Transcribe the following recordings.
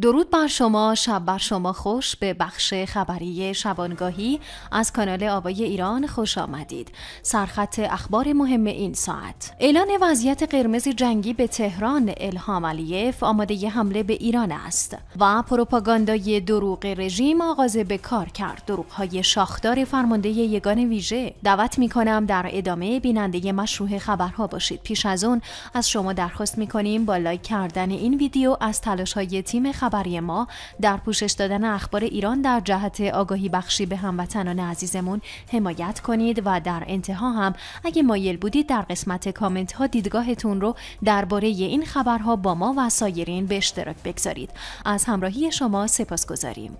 درود بر شما شب بر شما خوش به بخش خبری شبانگاهی از کانال آبای ایران خوش آمدید سرخط اخبار مهم این ساعت اعلان وضعیت قرمز جنگی به تهران الهام علیف آماده ی حمله به ایران است و پروپاگاندای دروغ رژیم آغاز به کار کرد های شاخدار فرمانده یگان ویژه دعوت می کنم در ادامه بیننده مشروع خبرها باشید پیش از اون از شما درخواست می کنیم با لایک کردن این ویدیو از تلاش های تیم خبر خبری ما در پوشش دادن اخبار ایران در جهت آگاهی بخشی به هموطنان عزیزمون حمایت کنید و در انتها هم اگه مایل بودید در قسمت کامنت ها دیدگاهتون رو درباره این خبرها با ما و سایرین به اشتراک بگذارید از همراهی شما سپاس گذاریم.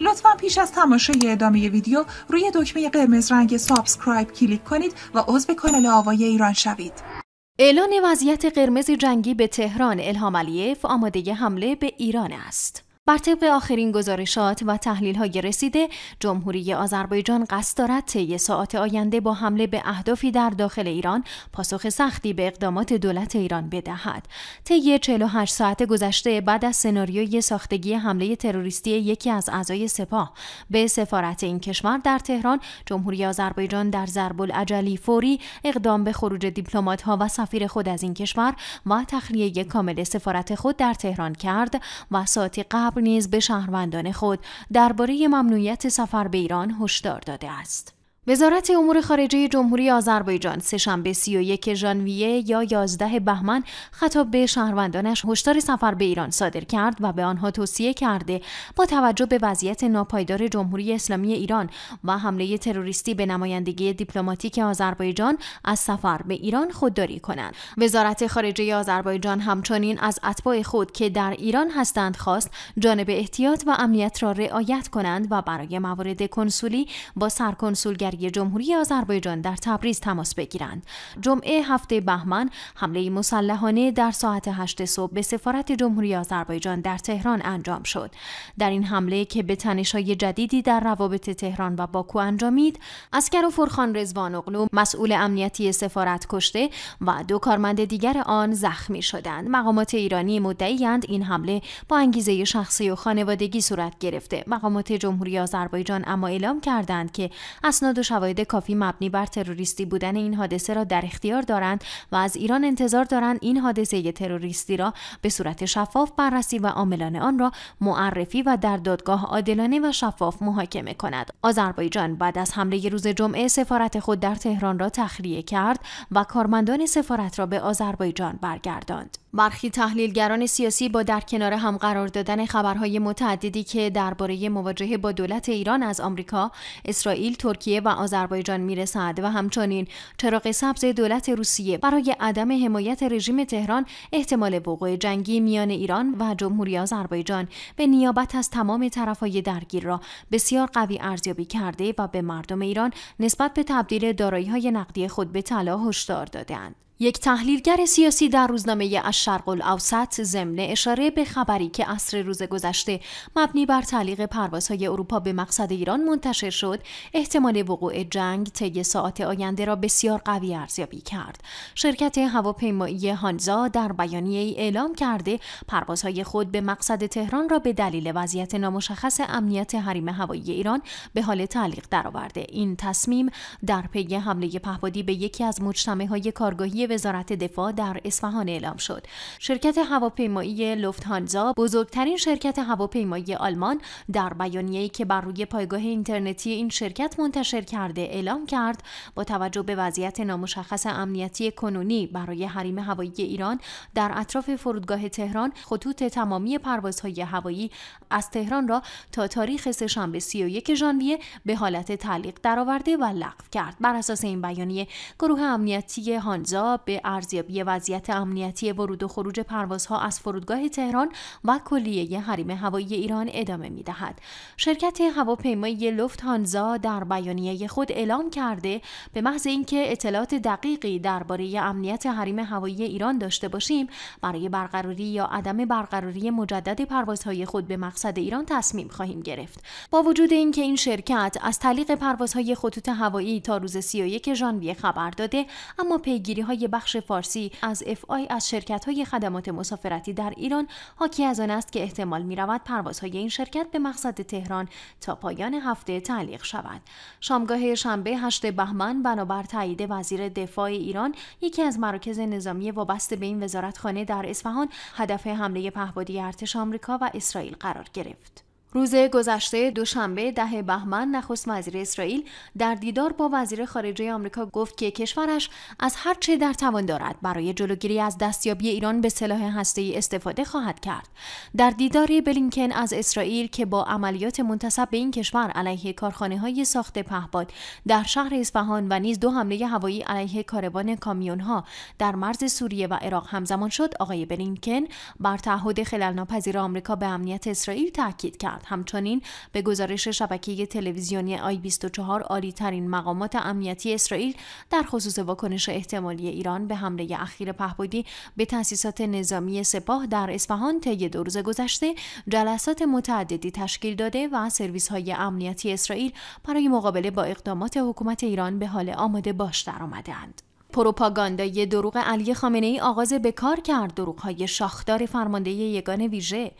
لطفا پیش از تماشای ادامه ویدیو روی دکمه قرمز رنگ سابسکرایب کلیک کنید و عضو کانال آوای ایران شوید. اعلان وضعیت قرمز جنگی به تهران الهام علیف آماده حمله به ایران است. بر طبق آخرین گزارشات و تحلیل های رسیده جمهوری آذربایجان قصد دارد طی ساعات آینده با حمله به اهدافی در داخل ایران پاسخ سختی به اقدامات دولت ایران بدهد طی 48 ساعت گذشته بعد از سناریوی ساختگی حمله تروریستی یکی از اعضای سپاه به سفارت این کشور در تهران جمهوری آذربایجان در ضرب العجلی فوری اقدام به خروج دیپلمات ها و سفیر خود از این کشور و تخلیه کامل سفارت خود در تهران کرد و ساعتی قبل نیز به شهروندان خود درباره ممنوعیت سفر به ایران هشدار داده است. وزارت امور خارجه جمهوری آذربایجان سهشنبه 31 ژانویه یا 11 بهمن خطاب به شهروندانش هشدار سفر به ایران صادر کرد و به آنها توصیه کرده با توجه به وضعیت ناپایدار جمهوری اسلامی ایران و حمله تروریستی به نمایندگی دیپلماتیک آذربایجان از سفر به ایران خودداری کنند. وزارت خارجه آذربایجان همچنین از اتباع خود که در ایران هستند خواست جانب احتیاط و امنیت را رعایت کنند و برای موارد کنسولی با سرکنسولگری رهبری جمهوری آذربایجان در تبریز تماس بگیرند. جمعه هفته بهمن حمله مسلحانه در ساعت 8 صبح به سفارت جمهوری آذربایجان در تهران انجام شد. در این حمله که به تنش‌های جدیدی در روابط تهران و باکو انجامید، اسکر و فرخان رزوان اغلو مسئول امنیتی سفارت کشته و دو کارمند دیگر آن زخمی شدند. مقامات ایرانی مدعیند این حمله با انگیزه شخصی و خانوادگی صورت گرفته. مقامات جمهوری آذربایجان اما اعلام کردند که اسناد شواهد کافی مبنی بر تروریستی بودن این حادثه را در اختیار دارند و از ایران انتظار دارند این حادثه تروریستی را به صورت شفاف بررسی و عاملان آن را معرفی و در دادگاه عادلانه و شفاف محاکمه کند آذربایجان بعد از حمله روز جمعه سفارت خود در تهران را تخلیه کرد و کارمندان سفارت را به آذربایجان برگرداند برخی تحلیلگران سیاسی با در کنار هم قرار دادن خبرهای متعددی که درباره مواجهه با دولت ایران از آمریکا، اسرائیل، ترکیه و آذربایجان میرسد و همچنین چراغ سبز دولت روسیه برای عدم حمایت رژیم تهران احتمال وقوع جنگی میان ایران و جمهوری آذربایجان به نیابت از تمام طرفهای درگیر را بسیار قوی ارزیابی کرده و به مردم ایران نسبت به تبدیل دارایی‌های نقدی خود به طلا هشدار دادند. یک تحلیلگر سیاسی در روزنامه شرق الاوسط ضمن اشاره به خبری که اصر روز گذشته مبنی بر تعلیق پروازهای اروپا به مقصد ایران منتشر شد احتمال وقوع جنگ طی ساعات آینده را بسیار قوی ارزیابی کرد شرکت هواپیمایی هانزا در بیانیه ای اعلام کرده پروازهای خود به مقصد تهران را به دلیل وضعیت نامشخص امنیت حریم هوایی ایران به حال تعلیق درآورده این تصمیم در پی حمله پهپادی به یکی از مجتمعهای کارگاهی وزارت دفاع در اصفهان اعلام شد. شرکت هواپیمایی لوفتهانزا بزرگترین شرکت هواپیمایی آلمان در بیانیه‌ای که بر روی پایگاه اینترنتی این شرکت منتشر کرده اعلام کرد با توجه به وضعیت نامشخص امنیتی کنونی برای حریم هوایی ایران در اطراف فرودگاه تهران خطوط تمامی پروازهای هوایی از تهران را تا تاریخ سهشنبه 31 ژانویه به حالت تعلیق درآورده و لغو کرد. بر اساس این بیانیه گروه امنیتی هانزا به ارزیابی وضعیت امنیتی ورود و خروج پروازها از فرودگاه تهران و کلیه حریم هوایی ایران ادامه می دهد. شرکت هواپیمایی هانزا در بیانیه خود اعلام کرده به محض اینکه اطلاعات دقیقی درباره امنیت حریم هوایی ایران داشته باشیم برای برقراری یا عدم برقراری مجدد پروازهای خود به مقصد ایران تصمیم خواهیم گرفت. با وجود اینکه این شرکت از تعلیق پروازهای خطوط هوایی تا روز 31 ژانویه خبر داده اما پیگیری های بخش فارسی از اف از شرکت های خدمات مسافرتی در ایران حاکی از آن است که احتمال می رود پروازهای این شرکت به مقصد تهران تا پایان هفته تعلیق شود. شامگاه شنبه 8 بهمن بنابر تایید وزیر دفاع ایران یکی از مراکز نظامی وابسته به این وزارتخانه در اصفهان هدف حمله پهبادی ارتش آمریکا و اسرائیل قرار گرفت. روز گذشته دوشنبه ده بهمن نخست وزیر اسرائیل در دیدار با وزیر خارجه آمریکا گفت که کشورش از هر چه در توان دارد برای جلوگیری از دستیابی ایران به سلاح ای استفاده خواهد کرد. در دیدار بلینکن از اسرائیل که با عملیات منتصب به این کشور علیه کارخانه های ساخت پهپاد در شهر اصفهان و نیز دو حمله هوایی علیه کاروان کامیون ها در مرز سوریه و عراق همزمان شد، آقای بلینکن بر تعهد ناپذیر آمریکا به امنیت اسرائیل تاکید کرد. همچنین به گزارش شبکه تلویزیونی آی 24 عالی ترین مقامات امنیتی اسرائیل در خصوص واکنش احتمالی ایران به حمله اخیر پهپادی به تأسیسات نظامی سپاه در اصفهان طی دو روز گذشته جلسات متعددی تشکیل داده و سرویس های امنیتی اسرائیل برای مقابله با اقدامات حکومت ایران به حال آماده باش درآمدهاند. پروپاگاندای دروغ علی خامنه ای آغاز به کار کرد های شاخدار فرمانده یگان ویژه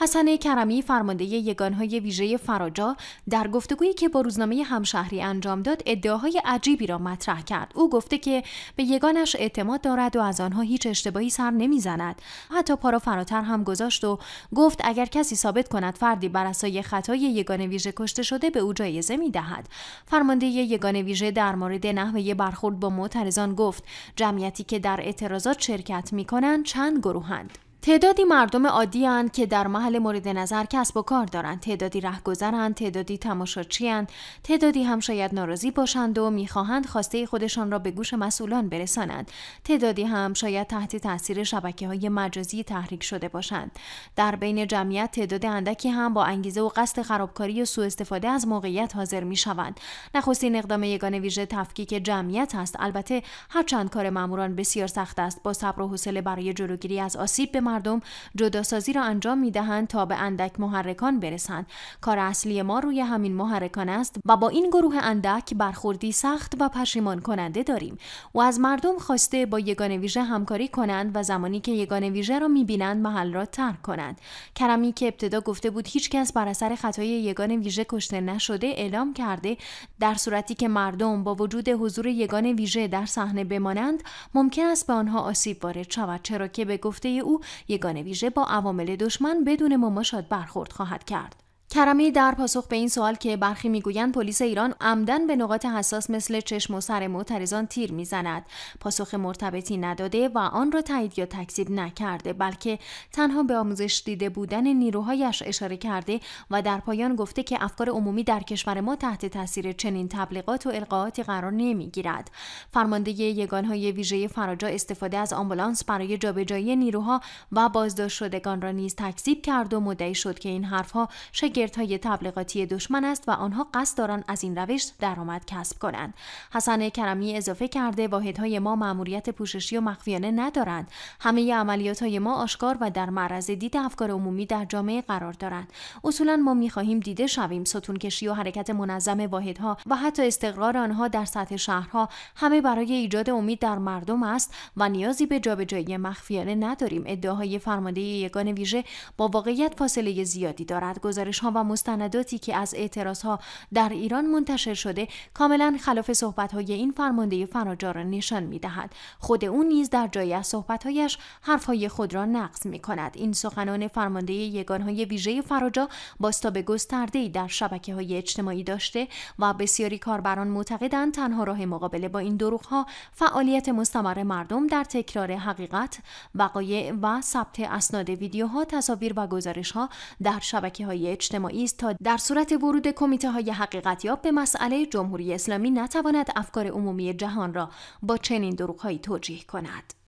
حسن کرمی فرمانده های ویژه فراجا در گفتگویی که با روزنامه همشهری انجام داد ادعاهای عجیبی را مطرح کرد او گفته که به یگانش اعتماد دارد و از آنها هیچ اشتباهی سر نمیزند حتی پارا فراتر هم گذاشت و گفت اگر کسی ثابت کند فردی بر اسای خطای یگان ویژه کشته شده به او جایزه میدهد فرمانده یگان ویژه در مورد نحوه برخورد با معترضان گفت جمعیتی که در اعتراضات شرکت می کنند چند گروهند تعدادی مردم عادی که در محل مورد نظر کسب و کار دارند تعدادی رهگذرند تعدادی تماشاچیاند تعدادی هم شاید ناراضی باشند و میخواهند خواسته خودشان را به گوش مسئولان برسانند تعدادی هم شاید تحت تاثیر شبکه های مجازی تحریک شده باشند در بین جمعیت تعداد اندکی هم با انگیزه و قصد خرابکاری و سوء استفاده از موقعیت حاضر شوند. نخستین اقدام یگان ویژه تفکیک جمعیت است البته هرچند کار ماموران بسیار سخت است با صبر و حوصله برای جلوگیری از آسیب به مردم جداسازی را انجام می دهند تا به اندک محرکان برسند کار اصلی ما روی همین محرکان است و با این گروه اندک برخوردی سخت و پشیمان کننده داریم و از مردم خواسته با یگان ویژه همکاری کنند و زمانی که یگان ویژه را می بینند محل را ترک کنند کرمی که ابتدا گفته بود هیچکس بر اثر خطای یگان ویژه کشته نشده اعلام کرده در صورتی که مردم با وجود حضور یگان ویژه در صحنه بمانند ممکن است به آنها آسیب وارد شود چرا که به گفته او یگانه ویژه با عوامل دشمن بدون مماشات برخورد خواهد کرد کرمی در پاسخ به این سوال که برخی میگویند پلیس ایران عمدن به نقاط حساس مثل چشم و سر معترضان تیر میزند پاسخ مرتبطی نداده و آن را تایید یا تکذیب نکرده بلکه تنها به آموزش دیده بودن نیروهایش اشاره کرده و در پایان گفته که افکار عمومی در کشور ما تحت تاثیر چنین تبلیغات و القاعاتی قرار نمیگیرد فرمانده یگانهای ویژه فراجا استفاده از آمبولانس برای جابجایی نیروها و بازداشت شدگان را نیز تکذیب کرد و مدعی شد که این حرفها شاگردهای تبلیغاتی دشمن است و آنها قصد دارند از این روش درآمد کسب کنند حسن کرمی اضافه کرده واحدهای ما مأموریت پوششی و مخفیانه ندارند همه عملیات های ما آشکار و در معرض دید افکار عمومی در جامعه قرار دارند اصولا ما میخواهیم دیده شویم ستون کشی و حرکت منظم واحدها و حتی استقرار آنها در سطح شهرها همه برای ایجاد امید در مردم است و نیازی به جابجایی مخفیانه نداریم ادعاهای فرمانده یگان ویژه با واقعیت فاصله زیادی دارد گزارش ها و مستنداتی که از اعتراض ها در ایران منتشر شده کاملا خلاف صحبت های این فرمانده فراجا را نشان می دهد. خود او نیز در جایی از صحبت هایش حرف های خود را نقض می کند. این سخنان فرمانده یگان های ویژه فراجا باستاب گسترده در شبکه های اجتماعی داشته و بسیاری کاربران معتقدند تنها راه مقابله با این دروغ ها فعالیت مستمر مردم در تکرار حقیقت، وقایع و ثبت اسناد ویدیوها، تصاویر و گزارش ها در شبکه های اجتماعی اجتماعی است تا در صورت ورود کمیته های حقیقتیاب به مسئله جمهوری اسلامی نتواند افکار عمومی جهان را با چنین دروغهایی توجیه کند